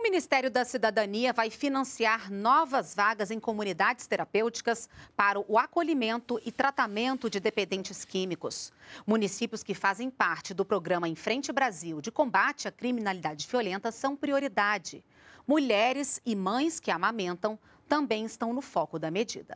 O Ministério da Cidadania vai financiar novas vagas em comunidades terapêuticas para o acolhimento e tratamento de dependentes químicos. Municípios que fazem parte do programa Em Frente Brasil de combate à criminalidade violenta são prioridade. Mulheres e mães que amamentam também estão no foco da medida.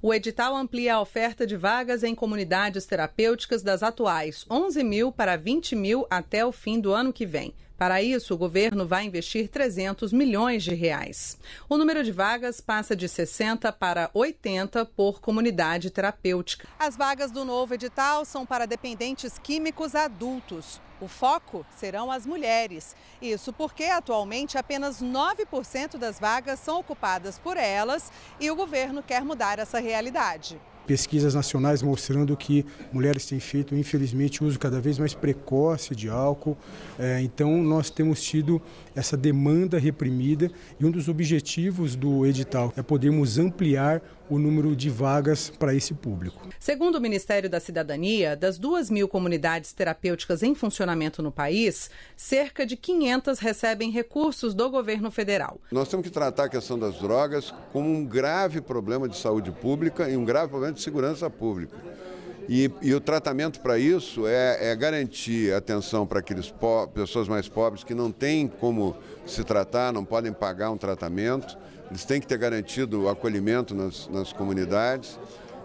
O edital amplia a oferta de vagas em comunidades terapêuticas das atuais 11 mil para 20 mil até o fim do ano que vem. Para isso, o governo vai investir 300 milhões de reais. O número de vagas passa de 60 para 80 por comunidade terapêutica. As vagas do novo edital são para dependentes químicos adultos. O foco serão as mulheres. Isso porque atualmente apenas 9% das vagas são ocupadas por elas e o governo quer mudar essa realidade pesquisas nacionais mostrando que mulheres têm feito, infelizmente, uso cada vez mais precoce de álcool. É, então, nós temos tido essa demanda reprimida e um dos objetivos do edital é podermos ampliar o número de vagas para esse público. Segundo o Ministério da Cidadania, das 2 mil comunidades terapêuticas em funcionamento no país, cerca de 500 recebem recursos do governo federal. Nós temos que tratar a questão das drogas como um grave problema de saúde pública e um grave problema de segurança pública. E, e o tratamento para isso é, é, garantir atenção para aqueles pessoas mais pobres que não têm como se tratar, não podem pagar um tratamento. Eles têm que ter garantido acolhimento nas, nas comunidades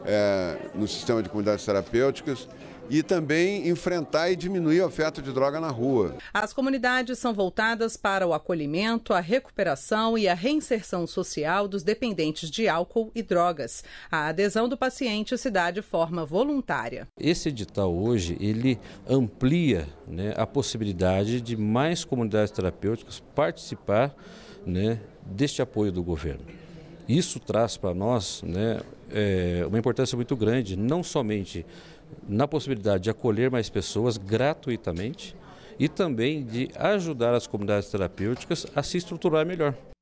é, no sistema de comunidades terapêuticas e também enfrentar e diminuir a oferta de droga na rua. As comunidades são voltadas para o acolhimento, a recuperação e a reinserção social dos dependentes de álcool e drogas. A adesão do paciente se dá de forma voluntária. Esse edital hoje, ele amplia né, a possibilidade de mais comunidades terapêuticas participar né, deste apoio do governo. Isso traz para nós né, é, uma importância muito grande, não somente na possibilidade de acolher mais pessoas gratuitamente e também de ajudar as comunidades terapêuticas a se estruturar melhor.